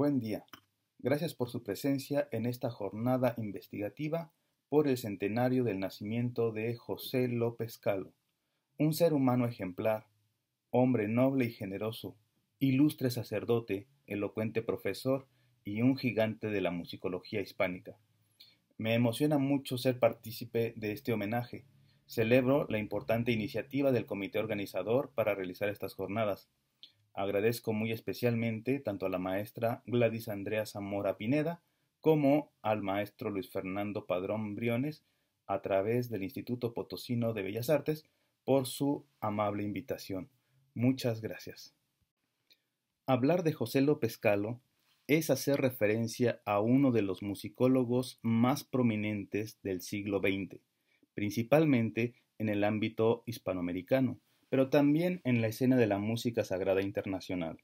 Buen día. Gracias por su presencia en esta jornada investigativa por el centenario del nacimiento de José López Calvo, un ser humano ejemplar, hombre noble y generoso, ilustre sacerdote, elocuente profesor y un gigante de la musicología hispánica. Me emociona mucho ser partícipe de este homenaje. Celebro la importante iniciativa del comité organizador para realizar estas jornadas Agradezco muy especialmente tanto a la maestra Gladys Andrea Zamora Pineda como al maestro Luis Fernando Padrón Briones a través del Instituto Potosino de Bellas Artes por su amable invitación. Muchas gracias. Hablar de José López Calo es hacer referencia a uno de los musicólogos más prominentes del siglo XX, principalmente en el ámbito hispanoamericano pero también en la escena de la música sagrada internacional.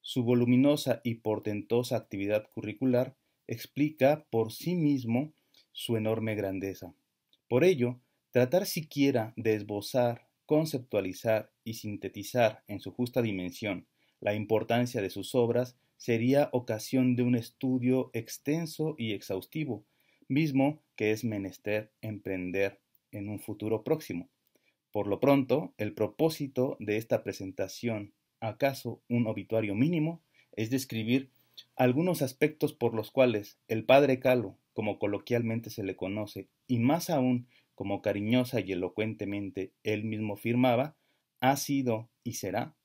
Su voluminosa y portentosa actividad curricular explica por sí mismo su enorme grandeza. Por ello, tratar siquiera de esbozar, conceptualizar y sintetizar en su justa dimensión la importancia de sus obras sería ocasión de un estudio extenso y exhaustivo, mismo que es menester emprender en un futuro próximo. Por lo pronto, el propósito de esta presentación, acaso un obituario mínimo, es describir algunos aspectos por los cuales el padre Calo, como coloquialmente se le conoce, y más aún como cariñosa y elocuentemente él mismo firmaba, ha sido y será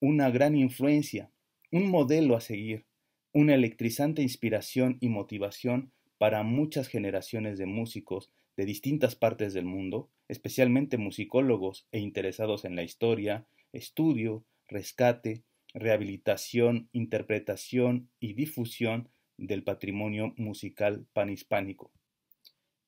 una gran influencia, un modelo a seguir, una electrizante inspiración y motivación para muchas generaciones de músicos de distintas partes del mundo, especialmente musicólogos e interesados en la historia, estudio, rescate, rehabilitación, interpretación y difusión del patrimonio musical panhispánico.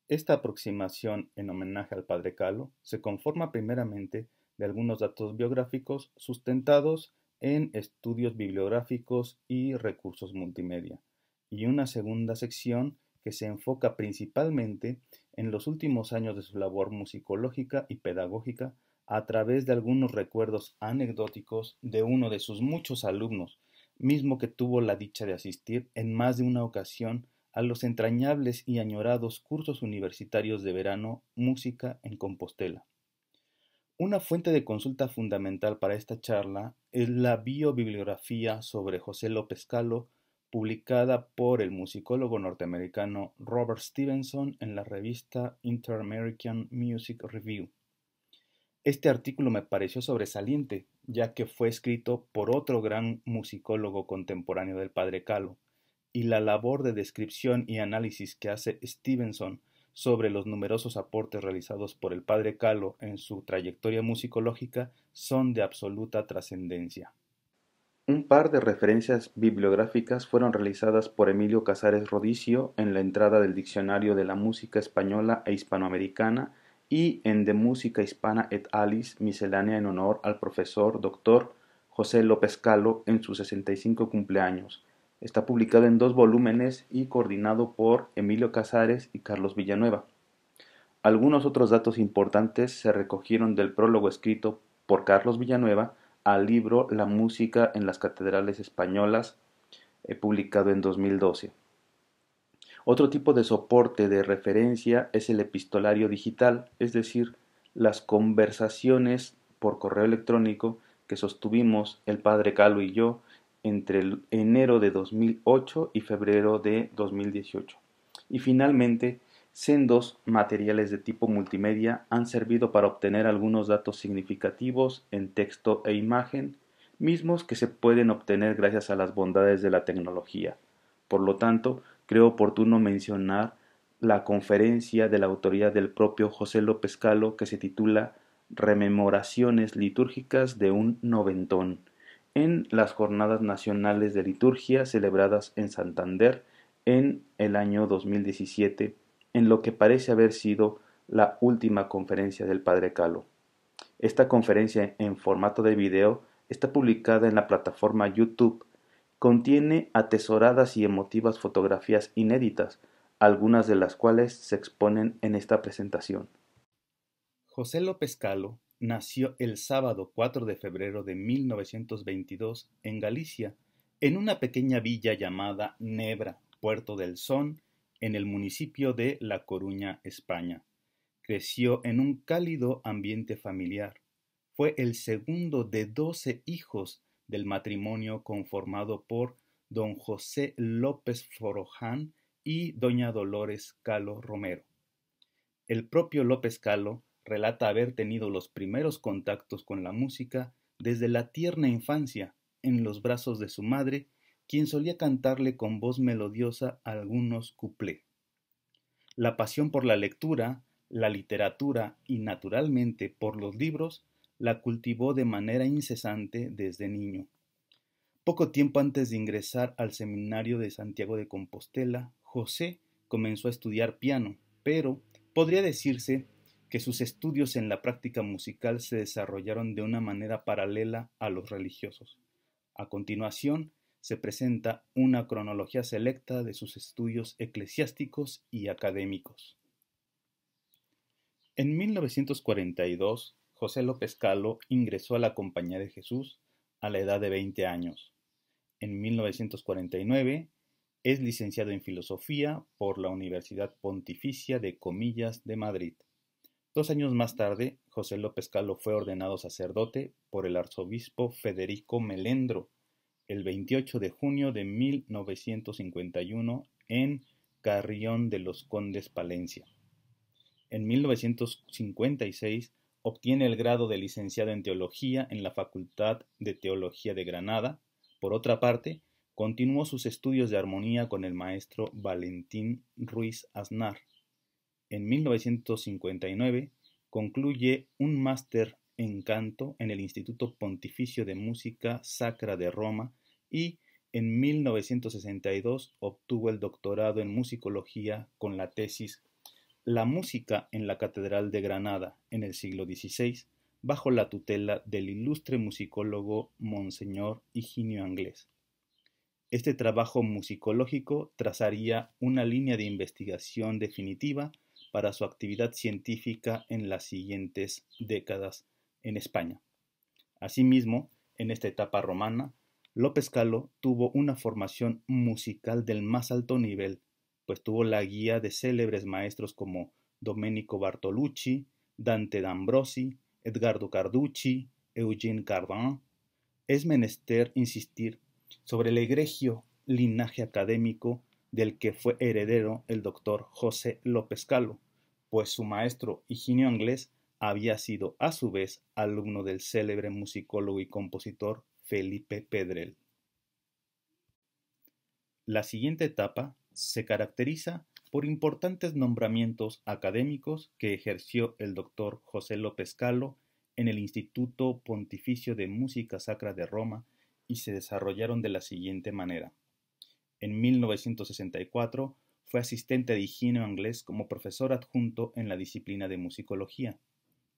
Esta aproximación en homenaje al padre Calo se conforma primeramente de algunos datos biográficos sustentados en estudios bibliográficos y recursos multimedia, y una segunda sección que se enfoca principalmente en los últimos años de su labor musicológica y pedagógica a través de algunos recuerdos anecdóticos de uno de sus muchos alumnos, mismo que tuvo la dicha de asistir en más de una ocasión a los entrañables y añorados cursos universitarios de verano Música en Compostela. Una fuente de consulta fundamental para esta charla es la biobibliografía sobre José López Calo publicada por el musicólogo norteamericano Robert Stevenson en la revista Inter-American Music Review. Este artículo me pareció sobresaliente, ya que fue escrito por otro gran musicólogo contemporáneo del padre Calo, y la labor de descripción y análisis que hace Stevenson sobre los numerosos aportes realizados por el padre Calo en su trayectoria musicológica son de absoluta trascendencia. Un par de referencias bibliográficas fueron realizadas por Emilio Casares Rodicio en la entrada del Diccionario de la Música Española e Hispanoamericana y en De Música Hispana et Alice, miscelánea en honor al profesor doctor José López Calo en su 65 cumpleaños. Está publicado en dos volúmenes y coordinado por Emilio Casares y Carlos Villanueva. Algunos otros datos importantes se recogieron del prólogo escrito por Carlos Villanueva al libro La música en las catedrales españolas, eh, publicado en 2012. Otro tipo de soporte de referencia es el epistolario digital, es decir, las conversaciones por correo electrónico que sostuvimos el padre Calo y yo entre enero de 2008 y febrero de 2018. Y finalmente, Sendos materiales de tipo multimedia han servido para obtener algunos datos significativos en texto e imagen, mismos que se pueden obtener gracias a las bondades de la tecnología. Por lo tanto, creo oportuno mencionar la conferencia de la autoría del propio José López Calo que se titula Rememoraciones litúrgicas de un noventón en las Jornadas Nacionales de Liturgia celebradas en Santander en el año 2017 en lo que parece haber sido la última conferencia del padre Calo. Esta conferencia en formato de video está publicada en la plataforma YouTube. Contiene atesoradas y emotivas fotografías inéditas, algunas de las cuales se exponen en esta presentación. José López Calo nació el sábado 4 de febrero de 1922 en Galicia, en una pequeña villa llamada Nebra, Puerto del Son, en el municipio de La Coruña, España. Creció en un cálido ambiente familiar. Fue el segundo de doce hijos del matrimonio conformado por don José López Foroján y doña Dolores Calo Romero. El propio López Calo relata haber tenido los primeros contactos con la música desde la tierna infancia, en los brazos de su madre, quien solía cantarle con voz melodiosa algunos cuplés. La pasión por la lectura, la literatura y naturalmente por los libros la cultivó de manera incesante desde niño. Poco tiempo antes de ingresar al seminario de Santiago de Compostela, José comenzó a estudiar piano, pero podría decirse que sus estudios en la práctica musical se desarrollaron de una manera paralela a los religiosos. A continuación, se presenta una cronología selecta de sus estudios eclesiásticos y académicos. En 1942, José López Calo ingresó a la Compañía de Jesús a la edad de 20 años. En 1949, es licenciado en Filosofía por la Universidad Pontificia de Comillas de Madrid. Dos años más tarde, José López Calo fue ordenado sacerdote por el arzobispo Federico Melendro el 28 de junio de 1951 en Carrión de los Condes, Palencia. En 1956 obtiene el grado de licenciado en Teología en la Facultad de Teología de Granada. Por otra parte, continuó sus estudios de armonía con el maestro Valentín Ruiz Aznar. En 1959 concluye un máster en canto en el Instituto Pontificio de Música Sacra de Roma y en 1962 obtuvo el doctorado en musicología con la tesis La música en la Catedral de Granada en el siglo XVI, bajo la tutela del ilustre musicólogo Monseñor Higinio Anglés. Este trabajo musicológico trazaría una línea de investigación definitiva para su actividad científica en las siguientes décadas, en España. Asimismo, en esta etapa romana, López Calo tuvo una formación musical del más alto nivel, pues tuvo la guía de célebres maestros como Domenico Bartolucci, Dante D'Ambrosi, Edgardo Carducci, Eugene Cardin. Es menester insistir sobre el egregio linaje académico del que fue heredero el doctor José López Calo, pues su maestro Higinio Anglés había sido a su vez alumno del célebre musicólogo y compositor Felipe Pedrel. La siguiente etapa se caracteriza por importantes nombramientos académicos que ejerció el doctor José López Calo en el Instituto Pontificio de Música Sacra de Roma y se desarrollaron de la siguiente manera. En 1964 fue asistente de higiene inglés como profesor adjunto en la disciplina de musicología.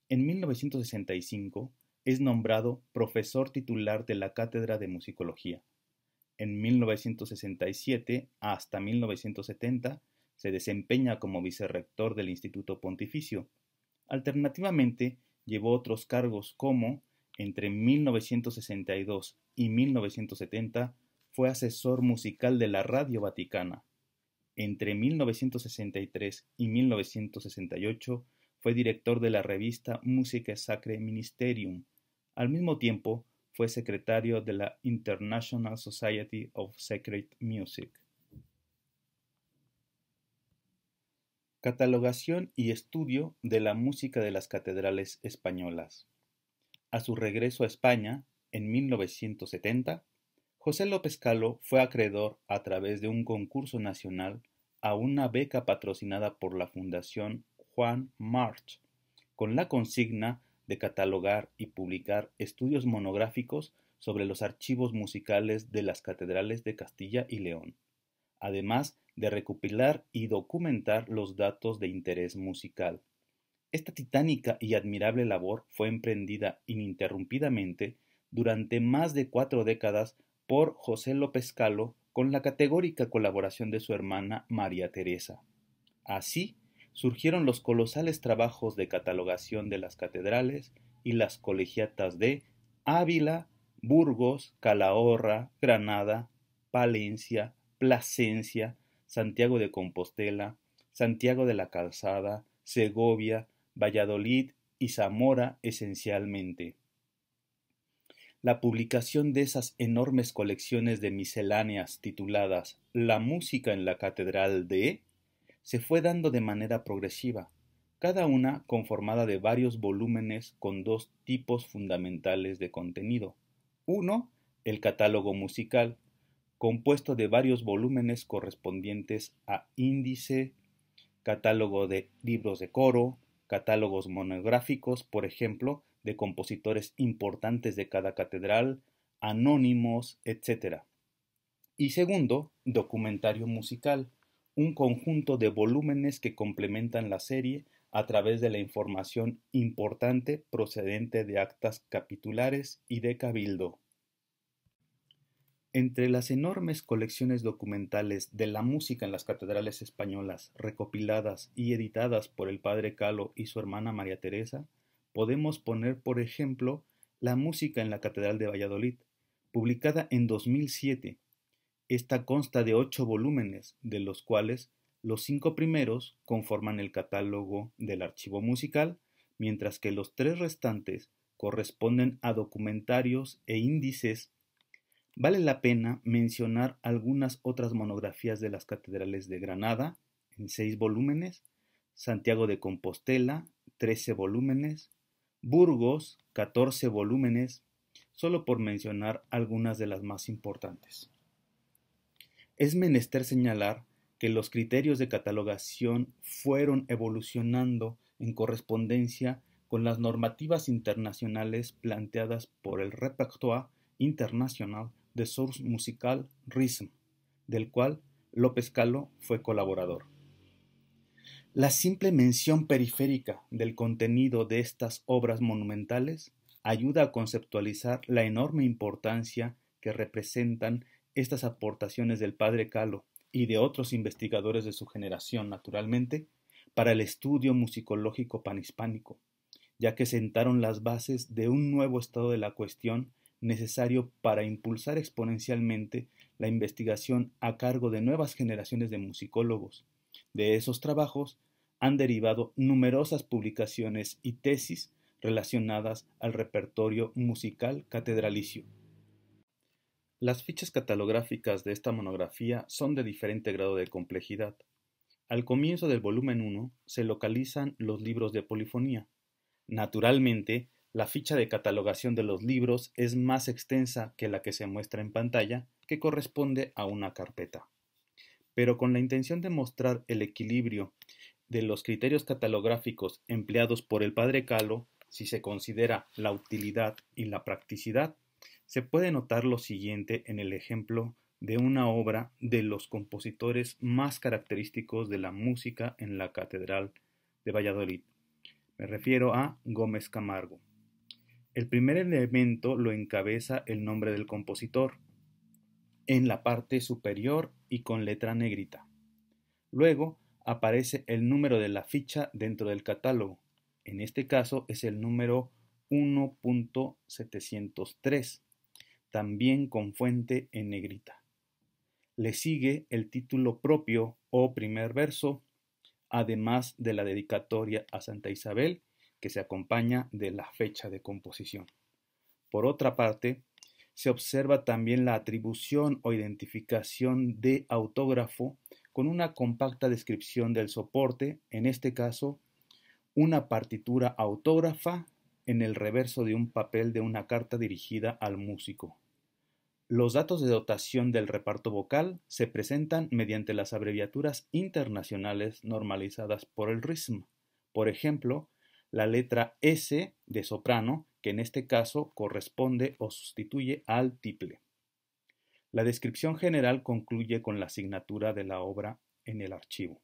En 1965 es nombrado profesor titular de la Cátedra de Musicología. En 1967 hasta 1970 se desempeña como vicerrector del Instituto Pontificio. Alternativamente, llevó otros cargos como, entre 1962 y 1970, fue asesor musical de la Radio Vaticana. Entre 1963 y 1968 fue director de la revista Música Sacre Ministerium. Al mismo tiempo, fue secretario de la International Society of Sacred Music. Catalogación y estudio de la música de las catedrales españolas. A su regreso a España, en 1970, José López Calo fue acreedor a través de un concurso nacional a una beca patrocinada por la Fundación Juan March, con la consigna de catalogar y publicar estudios monográficos sobre los archivos musicales de las catedrales de Castilla y León, además de recopilar y documentar los datos de interés musical. Esta titánica y admirable labor fue emprendida ininterrumpidamente durante más de cuatro décadas por José López Calo con la categórica colaboración de su hermana María Teresa. Así, surgieron los colosales trabajos de catalogación de las catedrales y las colegiatas de Ávila, Burgos, Calahorra, Granada, Palencia, Plasencia, Santiago de Compostela, Santiago de la Calzada, Segovia, Valladolid y Zamora esencialmente. La publicación de esas enormes colecciones de misceláneas tituladas La música en la catedral de se fue dando de manera progresiva, cada una conformada de varios volúmenes con dos tipos fundamentales de contenido. Uno, el catálogo musical, compuesto de varios volúmenes correspondientes a índice, catálogo de libros de coro, catálogos monográficos, por ejemplo, de compositores importantes de cada catedral, anónimos, etc. Y segundo, documentario musical, un conjunto de volúmenes que complementan la serie a través de la información importante procedente de actas capitulares y de cabildo. Entre las enormes colecciones documentales de la música en las catedrales españolas recopiladas y editadas por el padre Calo y su hermana María Teresa, podemos poner, por ejemplo, La música en la Catedral de Valladolid, publicada en 2007 esta consta de ocho volúmenes, de los cuales los cinco primeros conforman el catálogo del archivo musical, mientras que los tres restantes corresponden a documentarios e índices. Vale la pena mencionar algunas otras monografías de las catedrales de Granada, en seis volúmenes, Santiago de Compostela, trece volúmenes, Burgos, catorce volúmenes, solo por mencionar algunas de las más importantes. Es menester señalar que los criterios de catalogación fueron evolucionando en correspondencia con las normativas internacionales planteadas por el Repertoire Internacional de Source Musical RISM, del cual López Calo fue colaborador. La simple mención periférica del contenido de estas obras monumentales ayuda a conceptualizar la enorme importancia que representan estas aportaciones del padre Calo y de otros investigadores de su generación, naturalmente, para el estudio musicológico panhispánico, ya que sentaron las bases de un nuevo estado de la cuestión necesario para impulsar exponencialmente la investigación a cargo de nuevas generaciones de musicólogos. De esos trabajos han derivado numerosas publicaciones y tesis relacionadas al repertorio musical catedralicio. Las fichas catalográficas de esta monografía son de diferente grado de complejidad. Al comienzo del volumen 1 se localizan los libros de polifonía. Naturalmente, la ficha de catalogación de los libros es más extensa que la que se muestra en pantalla, que corresponde a una carpeta. Pero con la intención de mostrar el equilibrio de los criterios catalográficos empleados por el padre Calo, si se considera la utilidad y la practicidad, se puede notar lo siguiente en el ejemplo de una obra de los compositores más característicos de la música en la Catedral de Valladolid. Me refiero a Gómez Camargo. El primer elemento lo encabeza el nombre del compositor, en la parte superior y con letra negrita. Luego aparece el número de la ficha dentro del catálogo. En este caso es el número 1.703 también con fuente en negrita. Le sigue el título propio o primer verso, además de la dedicatoria a Santa Isabel, que se acompaña de la fecha de composición. Por otra parte, se observa también la atribución o identificación de autógrafo con una compacta descripción del soporte, en este caso, una partitura autógrafa en el reverso de un papel de una carta dirigida al músico. Los datos de dotación del reparto vocal se presentan mediante las abreviaturas internacionales normalizadas por el RISM. Por ejemplo, la letra S de soprano, que en este caso corresponde o sustituye al tiple. La descripción general concluye con la asignatura de la obra en el archivo.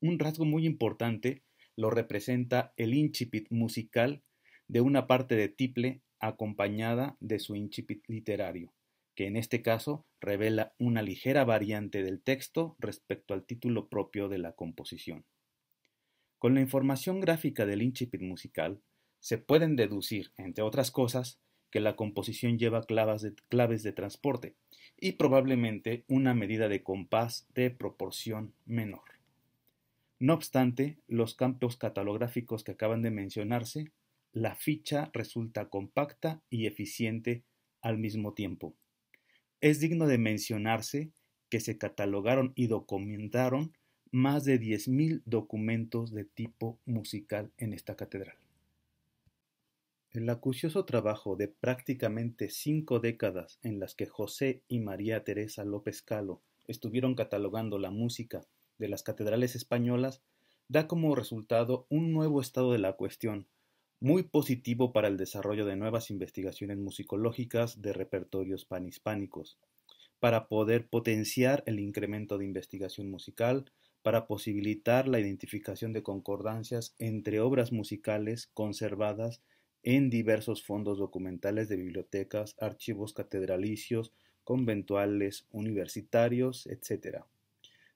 Un rasgo muy importante lo representa el incipit musical de una parte de tiple acompañada de su incipit literario que en este caso revela una ligera variante del texto respecto al título propio de la composición. Con la información gráfica del incipit musical, se pueden deducir, entre otras cosas, que la composición lleva claves de, claves de transporte y probablemente una medida de compás de proporción menor. No obstante, los campos catalográficos que acaban de mencionarse, la ficha resulta compacta y eficiente al mismo tiempo es digno de mencionarse que se catalogaron y documentaron más de 10.000 documentos de tipo musical en esta catedral. El acucioso trabajo de prácticamente cinco décadas en las que José y María Teresa López Calo estuvieron catalogando la música de las catedrales españolas da como resultado un nuevo estado de la cuestión, muy positivo para el desarrollo de nuevas investigaciones musicológicas de repertorios panhispánicos, para poder potenciar el incremento de investigación musical, para posibilitar la identificación de concordancias entre obras musicales conservadas en diversos fondos documentales de bibliotecas, archivos catedralicios, conventuales, universitarios, etc.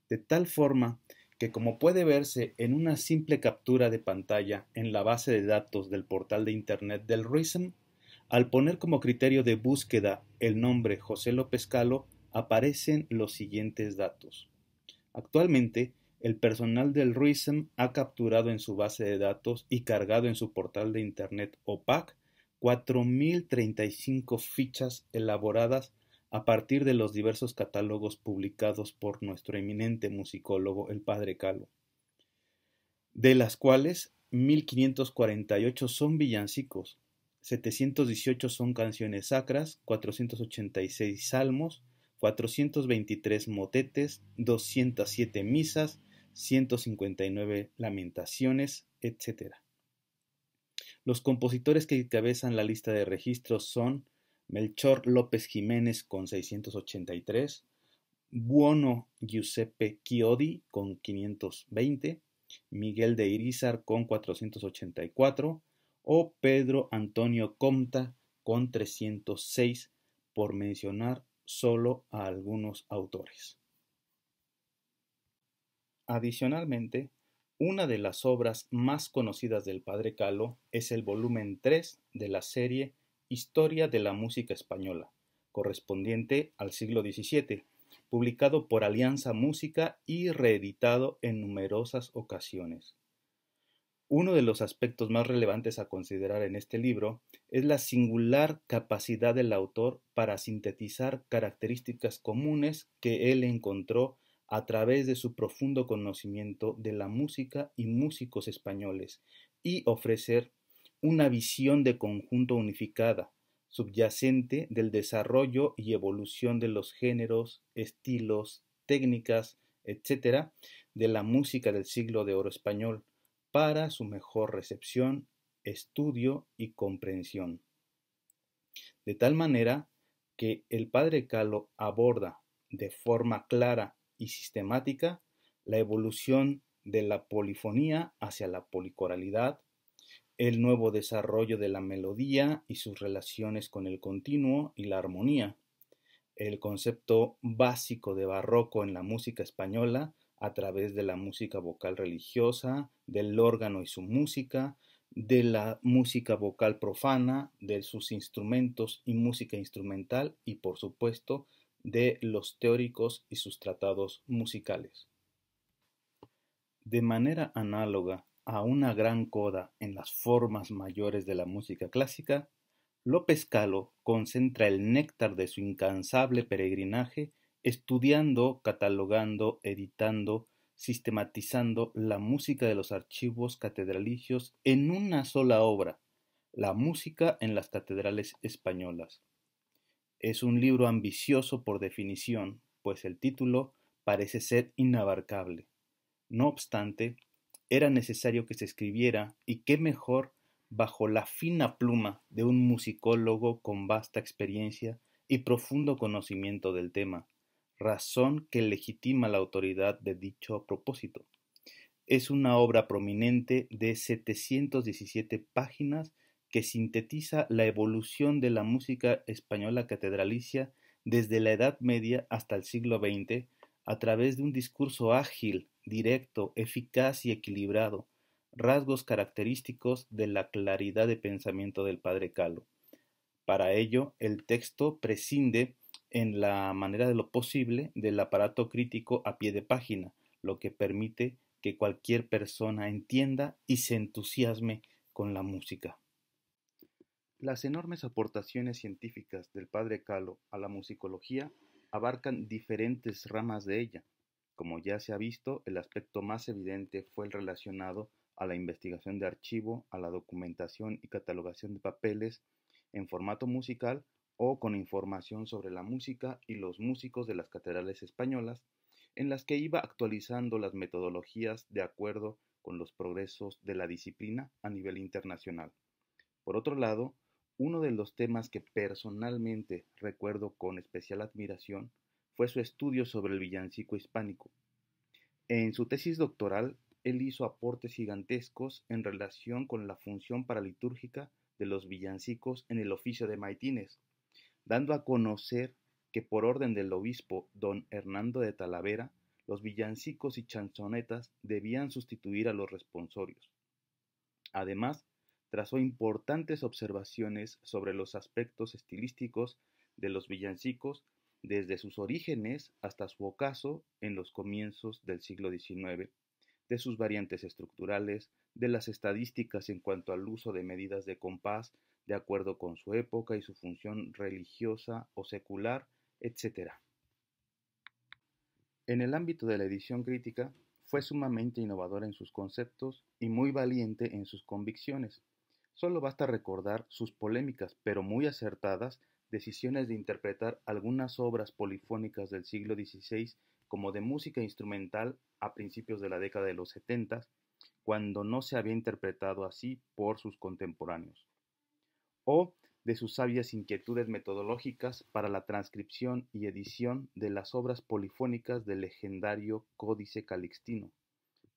De tal forma que como puede verse en una simple captura de pantalla en la base de datos del portal de internet del RISM, al poner como criterio de búsqueda el nombre José López Calo, aparecen los siguientes datos. Actualmente, el personal del RISM ha capturado en su base de datos y cargado en su portal de internet OPAC 4.035 fichas elaboradas a partir de los diversos catálogos publicados por nuestro eminente musicólogo el padre Calvo, de las cuales 1548 son villancicos, 718 son canciones sacras, 486 salmos, 423 motetes, 207 misas, 159 lamentaciones, etc. Los compositores que encabezan la lista de registros son Melchor López Jiménez con 683, Buono Giuseppe Chiodi con 520, Miguel de Irizar con 484 o Pedro Antonio Comta con 306, por mencionar solo a algunos autores. Adicionalmente, una de las obras más conocidas del padre Calo es el volumen 3 de la serie Historia de la Música Española, correspondiente al siglo XVII, publicado por Alianza Música y reeditado en numerosas ocasiones. Uno de los aspectos más relevantes a considerar en este libro es la singular capacidad del autor para sintetizar características comunes que él encontró a través de su profundo conocimiento de la música y músicos españoles y ofrecer una visión de conjunto unificada, subyacente del desarrollo y evolución de los géneros, estilos, técnicas, etc., de la música del siglo de oro español, para su mejor recepción, estudio y comprensión. De tal manera que el padre Calo aborda de forma clara y sistemática la evolución de la polifonía hacia la policoralidad, el nuevo desarrollo de la melodía y sus relaciones con el continuo y la armonía, el concepto básico de barroco en la música española a través de la música vocal religiosa, del órgano y su música, de la música vocal profana, de sus instrumentos y música instrumental y por supuesto de los teóricos y sus tratados musicales. De manera análoga a una gran coda en las formas mayores de la música clásica, López Calo concentra el néctar de su incansable peregrinaje estudiando, catalogando, editando, sistematizando la música de los archivos catedralicios en una sola obra, La música en las catedrales españolas. Es un libro ambicioso por definición, pues el título parece ser inabarcable. No obstante, era necesario que se escribiera, y qué mejor bajo la fina pluma de un musicólogo con vasta experiencia y profundo conocimiento del tema, razón que legitima la autoridad de dicho propósito. Es una obra prominente de 717 páginas que sintetiza la evolución de la música española catedralicia desde la Edad Media hasta el siglo XX a través de un discurso ágil directo, eficaz y equilibrado, rasgos característicos de la claridad de pensamiento del padre Calo. Para ello, el texto prescinde en la manera de lo posible del aparato crítico a pie de página, lo que permite que cualquier persona entienda y se entusiasme con la música. Las enormes aportaciones científicas del padre Calo a la musicología abarcan diferentes ramas de ella, como ya se ha visto, el aspecto más evidente fue el relacionado a la investigación de archivo, a la documentación y catalogación de papeles en formato musical o con información sobre la música y los músicos de las catedrales españolas, en las que iba actualizando las metodologías de acuerdo con los progresos de la disciplina a nivel internacional. Por otro lado, uno de los temas que personalmente recuerdo con especial admiración fue su estudio sobre el villancico hispánico. En su tesis doctoral, él hizo aportes gigantescos en relación con la función paralitúrgica de los villancicos en el oficio de maitines, dando a conocer que por orden del obispo don Hernando de Talavera, los villancicos y chanzonetas debían sustituir a los responsorios. Además, trazó importantes observaciones sobre los aspectos estilísticos de los villancicos desde sus orígenes hasta su ocaso en los comienzos del siglo XIX, de sus variantes estructurales, de las estadísticas en cuanto al uso de medidas de compás de acuerdo con su época y su función religiosa o secular, etc. En el ámbito de la edición crítica, fue sumamente innovadora en sus conceptos y muy valiente en sus convicciones. Solo basta recordar sus polémicas, pero muy acertadas, decisiones de interpretar algunas obras polifónicas del siglo XVI como de música instrumental a principios de la década de los 70, cuando no se había interpretado así por sus contemporáneos, o de sus sabias inquietudes metodológicas para la transcripción y edición de las obras polifónicas del legendario Códice Calixtino.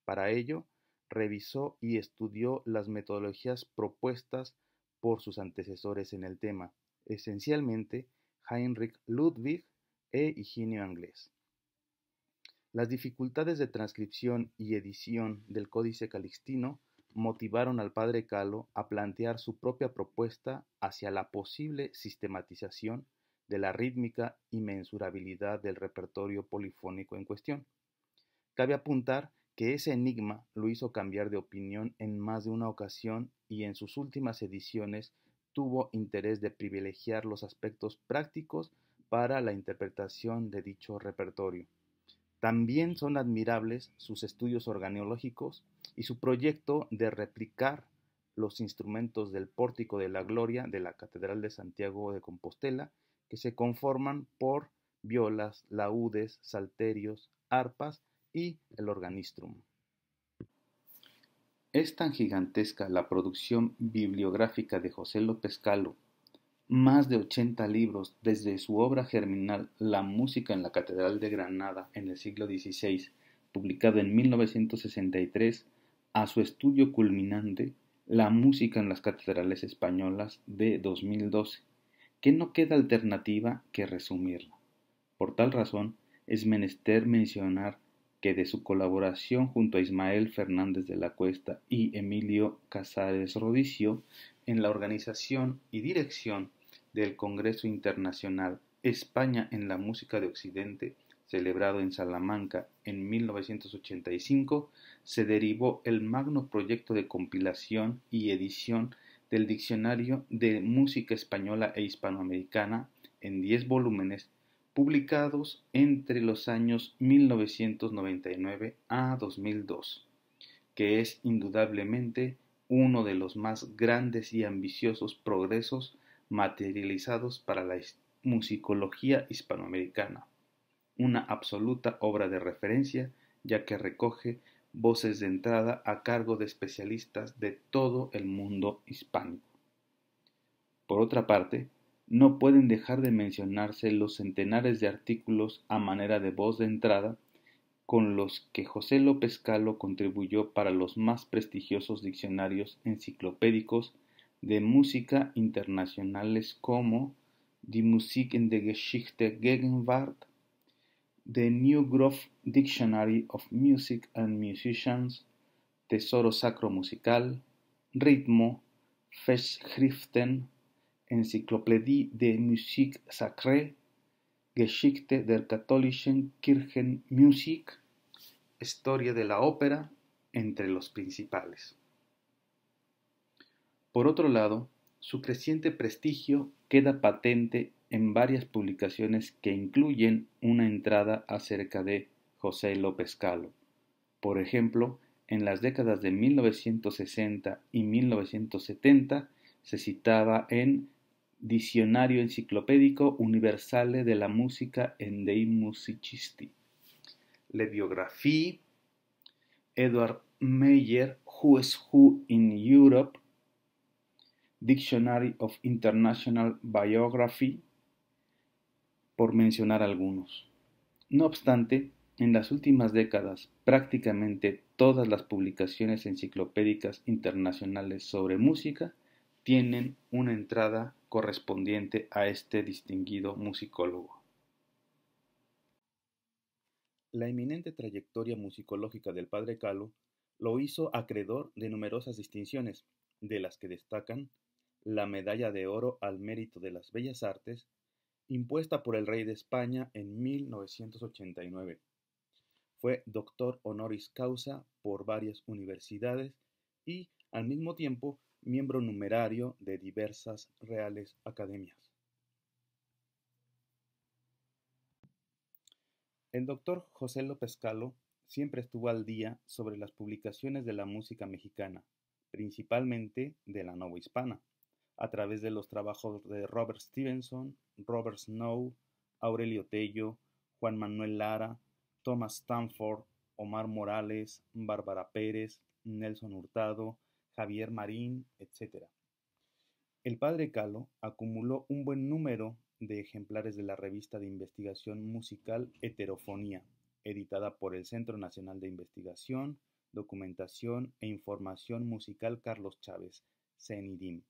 Para ello, revisó y estudió las metodologías propuestas por sus antecesores en el tema, esencialmente Heinrich Ludwig e Higinio Anglés. Las dificultades de transcripción y edición del Códice Calixtino motivaron al padre Calo a plantear su propia propuesta hacia la posible sistematización de la rítmica y mensurabilidad del repertorio polifónico en cuestión. Cabe apuntar que ese enigma lo hizo cambiar de opinión en más de una ocasión y en sus últimas ediciones tuvo interés de privilegiar los aspectos prácticos para la interpretación de dicho repertorio. También son admirables sus estudios organeológicos y su proyecto de replicar los instrumentos del pórtico de la gloria de la Catedral de Santiago de Compostela, que se conforman por violas, laúdes, salterios, arpas y el organistrum. Es tan gigantesca la producción bibliográfica de José López Calo, más de 80 libros desde su obra germinal La música en la Catedral de Granada en el siglo XVI, publicado en 1963, a su estudio culminante La música en las catedrales españolas de 2012, que no queda alternativa que resumirla. Por tal razón, es menester mencionar que de su colaboración junto a Ismael Fernández de la Cuesta y Emilio Casares Rodicio en la organización y dirección del Congreso Internacional España en la Música de Occidente, celebrado en Salamanca en 1985, se derivó el magno proyecto de compilación y edición del Diccionario de Música Española e Hispanoamericana en 10 volúmenes publicados entre los años 1999 a 2002, que es indudablemente uno de los más grandes y ambiciosos progresos materializados para la musicología hispanoamericana, una absoluta obra de referencia ya que recoge voces de entrada a cargo de especialistas de todo el mundo hispánico. Por otra parte, no pueden dejar de mencionarse los centenares de artículos a manera de voz de entrada con los que José López Calo contribuyó para los más prestigiosos diccionarios enciclopédicos de música internacionales como Die Musik in der Geschichte Gegenwart, The New Grove Dictionary of Music and Musicians, Tesoro Sacro Musical, Ritmo, Festschriften, Encyclopédie de Musique Sacrée, Geschichte der katholischen Kirchenmusik, Historia de la ópera, entre los principales. Por otro lado, su creciente prestigio queda patente en varias publicaciones que incluyen una entrada acerca de José López Calo. Por ejemplo, en las décadas de 1960 y 1970 se citaba en Diccionario enciclopédico universale la Música en dei musicisti. Le biografía Edward Meyer, Who is Who in Europe, Dictionary of International Biography, por mencionar algunos. No obstante, en las últimas décadas, prácticamente todas las publicaciones enciclopédicas internacionales sobre música tienen una entrada correspondiente a este distinguido musicólogo. La eminente trayectoria musicológica del padre Calo lo hizo acreedor de numerosas distinciones, de las que destacan la Medalla de Oro al Mérito de las Bellas Artes, impuesta por el rey de España en 1989. Fue doctor honoris causa por varias universidades y, al mismo tiempo, miembro numerario de diversas reales academias. El doctor José López Calo siempre estuvo al día sobre las publicaciones de la música mexicana, principalmente de la nova hispana, a través de los trabajos de Robert Stevenson, Robert Snow, Aurelio Tello, Juan Manuel Lara, Thomas Stanford, Omar Morales, Bárbara Pérez, Nelson Hurtado, Javier Marín, etc. El padre Calo acumuló un buen número de ejemplares de la revista de investigación musical Heterofonía, editada por el Centro Nacional de Investigación, Documentación e Información Musical Carlos Chávez, CENIDIM.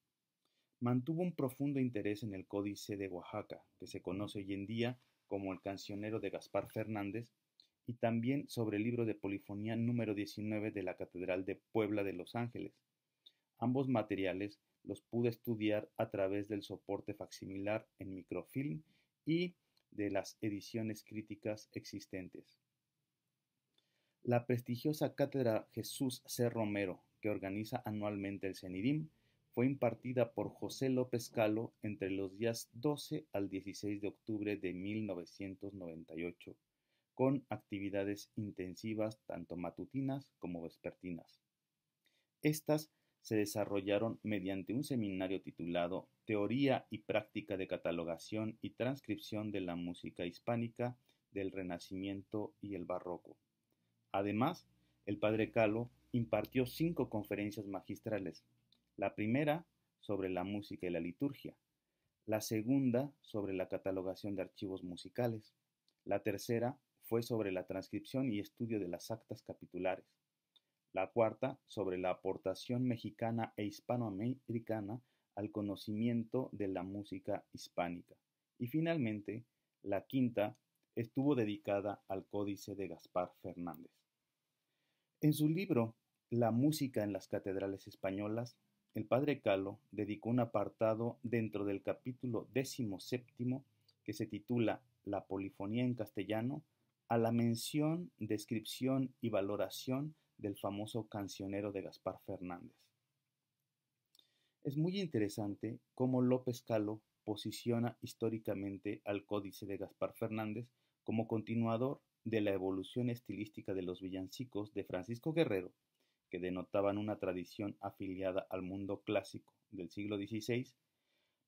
Mantuvo un profundo interés en el Códice de Oaxaca, que se conoce hoy en día como el cancionero de Gaspar Fernández, y también sobre el libro de polifonía número 19 de la Catedral de Puebla de Los Ángeles, Ambos materiales los pude estudiar a través del soporte facsimilar en microfilm y de las ediciones críticas existentes. La prestigiosa cátedra Jesús C. Romero, que organiza anualmente el CENIDIM, fue impartida por José López Calo entre los días 12 al 16 de octubre de 1998, con actividades intensivas tanto matutinas como vespertinas. Estas se desarrollaron mediante un seminario titulado Teoría y Práctica de Catalogación y Transcripción de la Música Hispánica del Renacimiento y el Barroco. Además, el padre Calo impartió cinco conferencias magistrales. La primera sobre la música y la liturgia, la segunda sobre la catalogación de archivos musicales, la tercera fue sobre la transcripción y estudio de las actas capitulares, la cuarta sobre la aportación mexicana e hispanoamericana al conocimiento de la música hispánica. Y finalmente, la quinta estuvo dedicada al Códice de Gaspar Fernández. En su libro La música en las catedrales españolas, el padre Calo dedicó un apartado dentro del capítulo décimo séptimo que se titula La polifonía en castellano a la mención, descripción y valoración del famoso cancionero de Gaspar Fernández. Es muy interesante cómo López Calo posiciona históricamente al Códice de Gaspar Fernández como continuador de la evolución estilística de los villancicos de Francisco Guerrero, que denotaban una tradición afiliada al mundo clásico del siglo XVI,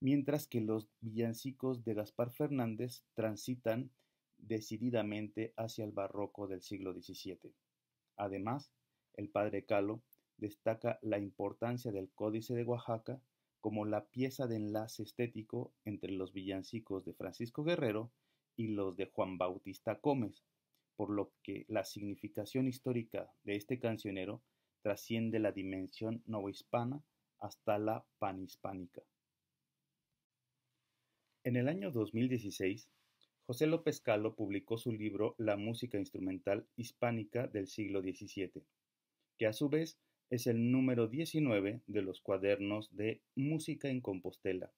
mientras que los villancicos de Gaspar Fernández transitan decididamente hacia el barroco del siglo XVII. Además, el padre Calo destaca la importancia del Códice de Oaxaca como la pieza de enlace estético entre los villancicos de Francisco Guerrero y los de Juan Bautista Gómez, por lo que la significación histórica de este cancionero trasciende la dimensión novohispana hasta la panhispánica. En el año 2016, José López Calo publicó su libro La música instrumental hispánica del siglo XVII, que a su vez es el número 19 de los cuadernos de Música en Compostela,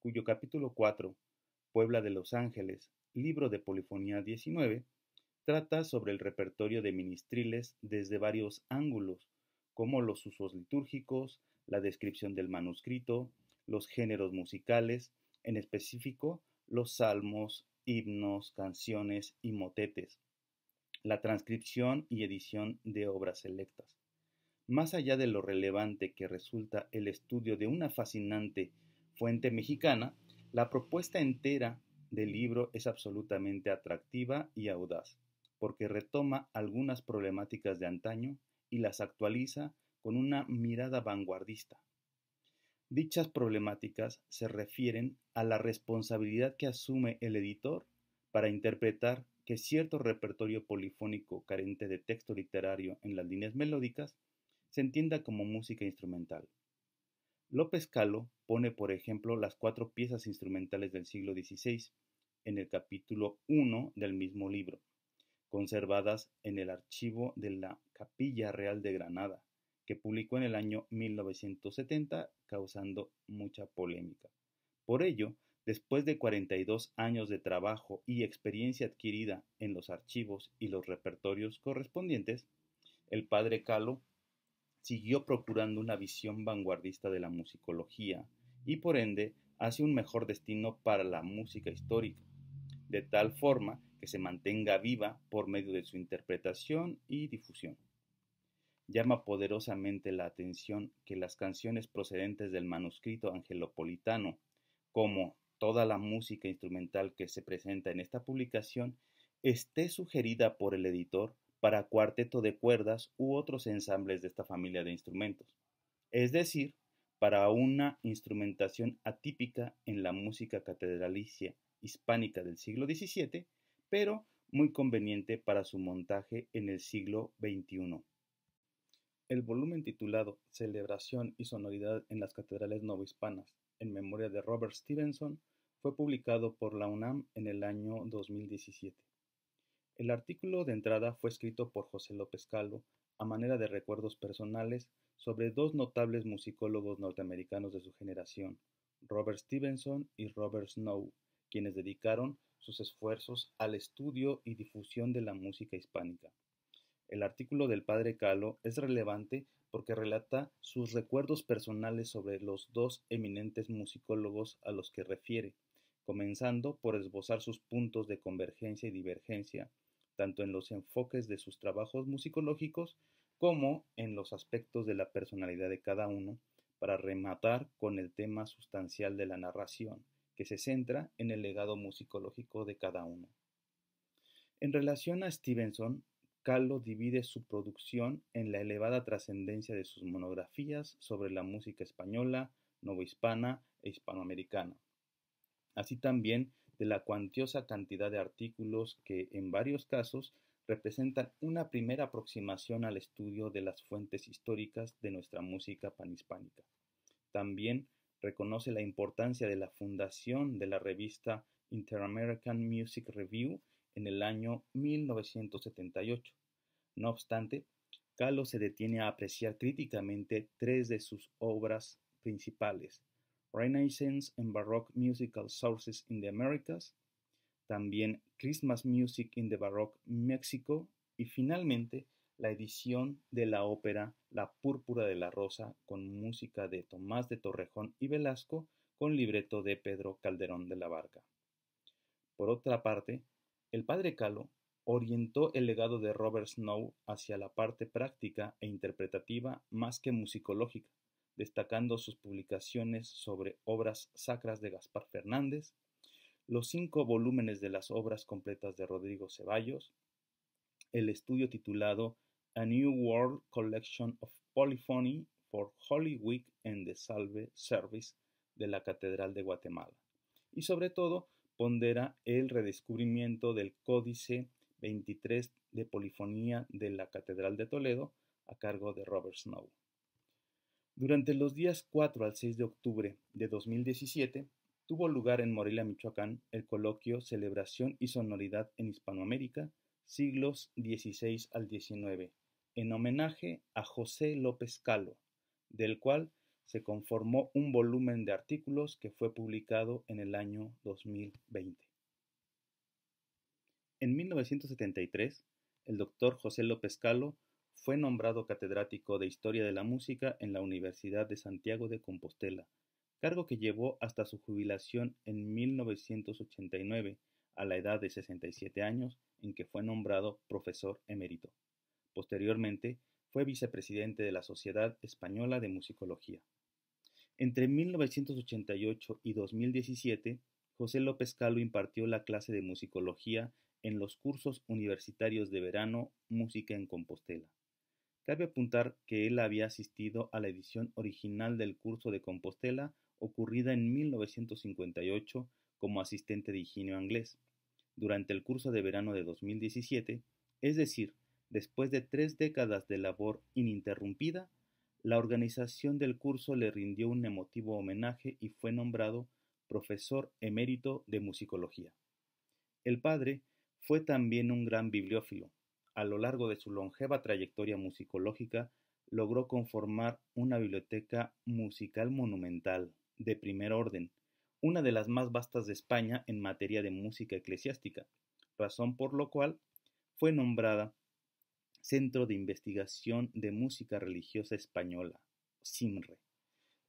cuyo capítulo 4, Puebla de los Ángeles, libro de Polifonía 19, trata sobre el repertorio de ministriles desde varios ángulos, como los usos litúrgicos, la descripción del manuscrito, los géneros musicales, en específico los salmos himnos, canciones y motetes, la transcripción y edición de obras selectas. Más allá de lo relevante que resulta el estudio de una fascinante fuente mexicana, la propuesta entera del libro es absolutamente atractiva y audaz, porque retoma algunas problemáticas de antaño y las actualiza con una mirada vanguardista, Dichas problemáticas se refieren a la responsabilidad que asume el editor para interpretar que cierto repertorio polifónico carente de texto literario en las líneas melódicas se entienda como música instrumental. López Calo pone, por ejemplo, las cuatro piezas instrumentales del siglo XVI en el capítulo 1 del mismo libro, conservadas en el archivo de la Capilla Real de Granada que publicó en el año 1970, causando mucha polémica. Por ello, después de 42 años de trabajo y experiencia adquirida en los archivos y los repertorios correspondientes, el padre Calo siguió procurando una visión vanguardista de la musicología y por ende hace un mejor destino para la música histórica, de tal forma que se mantenga viva por medio de su interpretación y difusión llama poderosamente la atención que las canciones procedentes del manuscrito angelopolitano, como toda la música instrumental que se presenta en esta publicación, esté sugerida por el editor para cuarteto de cuerdas u otros ensambles de esta familia de instrumentos, es decir, para una instrumentación atípica en la música catedralicia hispánica del siglo XVII, pero muy conveniente para su montaje en el siglo XXI. El volumen titulado Celebración y sonoridad en las catedrales novohispanas, en memoria de Robert Stevenson, fue publicado por la UNAM en el año 2017. El artículo de entrada fue escrito por José López Calvo a manera de recuerdos personales sobre dos notables musicólogos norteamericanos de su generación, Robert Stevenson y Robert Snow, quienes dedicaron sus esfuerzos al estudio y difusión de la música hispánica. El artículo del padre Calo es relevante porque relata sus recuerdos personales sobre los dos eminentes musicólogos a los que refiere, comenzando por esbozar sus puntos de convergencia y divergencia, tanto en los enfoques de sus trabajos musicológicos como en los aspectos de la personalidad de cada uno, para rematar con el tema sustancial de la narración, que se centra en el legado musicológico de cada uno. En relación a Stevenson, Kahlo divide su producción en la elevada trascendencia de sus monografías sobre la música española, novohispana e hispanoamericana, así también de la cuantiosa cantidad de artículos que, en varios casos, representan una primera aproximación al estudio de las fuentes históricas de nuestra música panhispánica. También reconoce la importancia de la fundación de la revista Interamerican Music Review en el año 1978. No obstante, Calo se detiene a apreciar críticamente tres de sus obras principales, Renaissance and Baroque Musical Sources in the Americas, también Christmas Music in the Baroque Mexico y finalmente la edición de la ópera La Púrpura de la Rosa con música de Tomás de Torrejón y Velasco con libreto de Pedro Calderón de la Barca. Por otra parte, el padre Calo orientó el legado de Robert Snow hacia la parte práctica e interpretativa más que musicológica, destacando sus publicaciones sobre obras sacras de Gaspar Fernández, los cinco volúmenes de las obras completas de Rodrigo Ceballos, el estudio titulado A New World Collection of Polyphony for Holy Week and the Salve Service de la Catedral de Guatemala, y sobre todo pondera el redescubrimiento del Códice 23 de Polifonía de la Catedral de Toledo a cargo de Robert Snow. Durante los días 4 al 6 de octubre de 2017 tuvo lugar en Morelia, Michoacán, el coloquio Celebración y Sonoridad en Hispanoamérica, siglos XVI al XIX, en homenaje a José López Calo, del cual se conformó un volumen de artículos que fue publicado en el año 2020. En 1973, el doctor José López Calo fue nombrado catedrático de Historia de la Música en la Universidad de Santiago de Compostela, cargo que llevó hasta su jubilación en 1989, a la edad de 67 años, en que fue nombrado profesor emérito. Posteriormente, fue vicepresidente de la Sociedad Española de Musicología. Entre 1988 y 2017, José López Calo impartió la clase de musicología en los cursos universitarios de verano Música en Compostela. Cabe apuntar que él había asistido a la edición original del curso de Compostela ocurrida en 1958 como asistente de higiene inglés. durante el curso de verano de 2017, es decir, después de tres décadas de labor ininterrumpida, la organización del curso le rindió un emotivo homenaje y fue nombrado profesor emérito de musicología. El padre fue también un gran bibliófilo. A lo largo de su longeva trayectoria musicológica, logró conformar una biblioteca musical monumental, de primer orden, una de las más vastas de España en materia de música eclesiástica, razón por lo cual fue nombrada Centro de Investigación de Música Religiosa Española, CIMRE.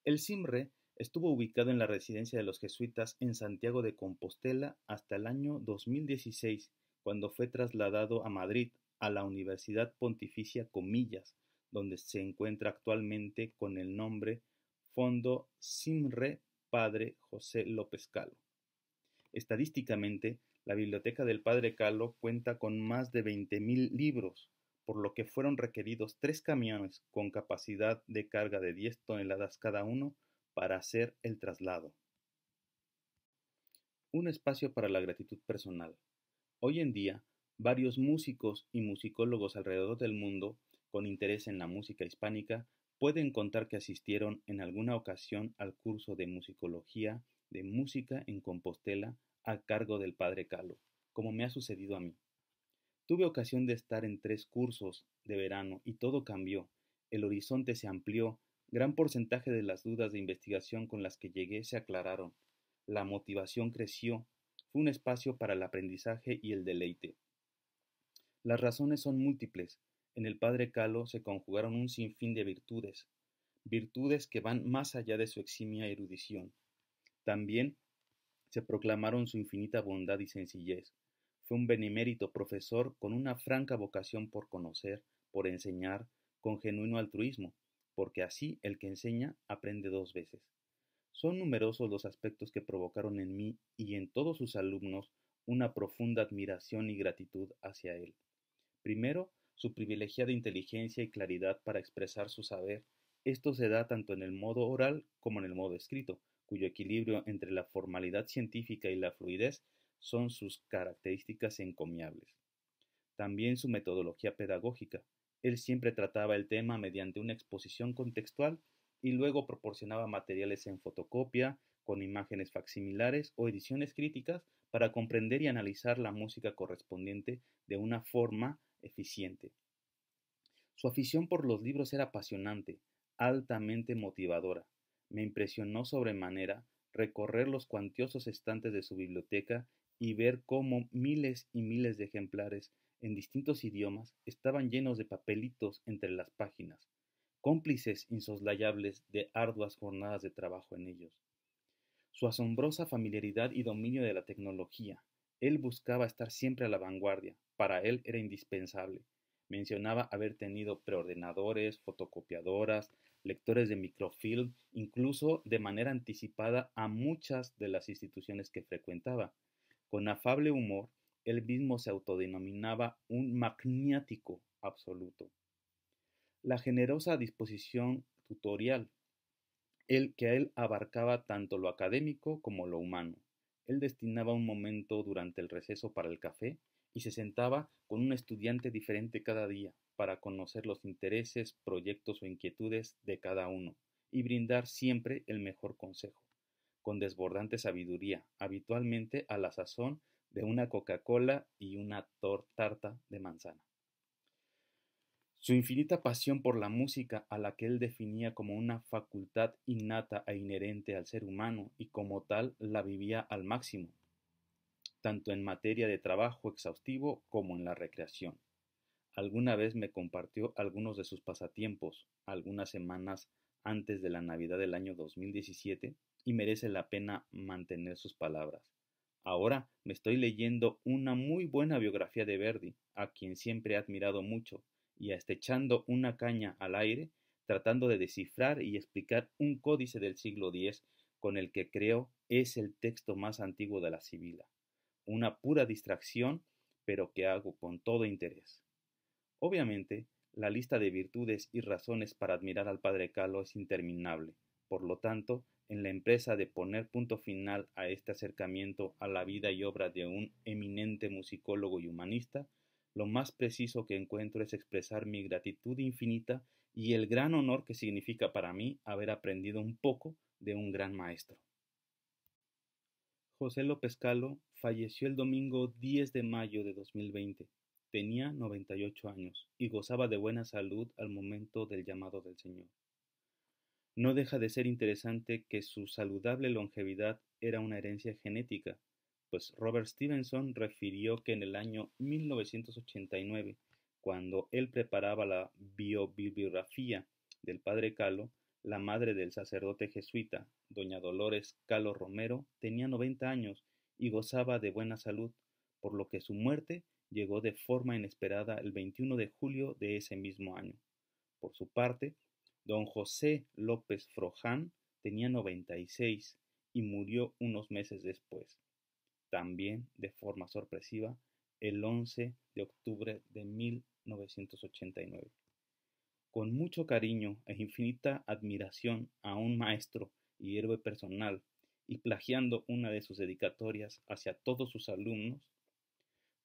El CIMRE estuvo ubicado en la residencia de los jesuitas en Santiago de Compostela hasta el año 2016, cuando fue trasladado a Madrid, a la Universidad Pontificia Comillas, donde se encuentra actualmente con el nombre Fondo CIMRE Padre José López Calo. Estadísticamente, la biblioteca del Padre Calo cuenta con más de 20.000 libros, por lo que fueron requeridos tres camiones con capacidad de carga de 10 toneladas cada uno para hacer el traslado. Un espacio para la gratitud personal. Hoy en día, varios músicos y musicólogos alrededor del mundo con interés en la música hispánica pueden contar que asistieron en alguna ocasión al curso de musicología de música en Compostela a cargo del padre Calo, como me ha sucedido a mí. Tuve ocasión de estar en tres cursos de verano y todo cambió. El horizonte se amplió, gran porcentaje de las dudas de investigación con las que llegué se aclararon. La motivación creció. Fue un espacio para el aprendizaje y el deleite. Las razones son múltiples. En el padre Calo se conjugaron un sinfín de virtudes, virtudes que van más allá de su eximia erudición. También se proclamaron su infinita bondad y sencillez, fue un benemérito profesor con una franca vocación por conocer, por enseñar, con genuino altruismo, porque así el que enseña aprende dos veces. Son numerosos los aspectos que provocaron en mí y en todos sus alumnos una profunda admiración y gratitud hacia él. Primero, su privilegiada inteligencia y claridad para expresar su saber. Esto se da tanto en el modo oral como en el modo escrito, cuyo equilibrio entre la formalidad científica y la fluidez son sus características encomiables. También su metodología pedagógica. Él siempre trataba el tema mediante una exposición contextual y luego proporcionaba materiales en fotocopia, con imágenes facsimilares o ediciones críticas para comprender y analizar la música correspondiente de una forma eficiente. Su afición por los libros era apasionante, altamente motivadora. Me impresionó sobremanera recorrer los cuantiosos estantes de su biblioteca y ver cómo miles y miles de ejemplares en distintos idiomas estaban llenos de papelitos entre las páginas, cómplices insoslayables de arduas jornadas de trabajo en ellos. Su asombrosa familiaridad y dominio de la tecnología. Él buscaba estar siempre a la vanguardia, para él era indispensable. Mencionaba haber tenido preordenadores, fotocopiadoras, lectores de microfilm, incluso de manera anticipada a muchas de las instituciones que frecuentaba con afable humor, él mismo se autodenominaba un magniático absoluto. La generosa disposición tutorial, el que a él abarcaba tanto lo académico como lo humano. Él destinaba un momento durante el receso para el café y se sentaba con un estudiante diferente cada día para conocer los intereses, proyectos o inquietudes de cada uno y brindar siempre el mejor consejo con desbordante sabiduría, habitualmente a la sazón de una Coca-Cola y una tarta de manzana. Su infinita pasión por la música, a la que él definía como una facultad innata e inherente al ser humano y como tal la vivía al máximo, tanto en materia de trabajo exhaustivo como en la recreación. Alguna vez me compartió algunos de sus pasatiempos, algunas semanas antes de la Navidad del año 2017, y merece la pena mantener sus palabras. Ahora me estoy leyendo una muy buena biografía de Verdi, a quien siempre he admirado mucho, y hasta echando una caña al aire, tratando de descifrar y explicar un códice del siglo X con el que creo es el texto más antiguo de la Sibila. Una pura distracción, pero que hago con todo interés. Obviamente, la lista de virtudes y razones para admirar al padre Calo es interminable. Por lo tanto, en la empresa de poner punto final a este acercamiento a la vida y obra de un eminente musicólogo y humanista, lo más preciso que encuentro es expresar mi gratitud infinita y el gran honor que significa para mí haber aprendido un poco de un gran maestro. José López Calo falleció el domingo 10 de mayo de 2020. Tenía 98 años y gozaba de buena salud al momento del llamado del Señor. No deja de ser interesante que su saludable longevidad era una herencia genética, pues Robert Stevenson refirió que en el año 1989, cuando él preparaba la biobibliografía del padre Calo, la madre del sacerdote jesuita, doña Dolores Calo Romero, tenía 90 años y gozaba de buena salud, por lo que su muerte llegó de forma inesperada el 21 de julio de ese mismo año. Por su parte, Don José López Froján tenía 96 y murió unos meses después, también de forma sorpresiva, el 11 de octubre de 1989. Con mucho cariño e infinita admiración a un maestro y héroe personal, y plagiando una de sus dedicatorias hacia todos sus alumnos,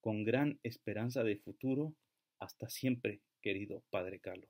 con gran esperanza de futuro, hasta siempre, querido Padre Calo.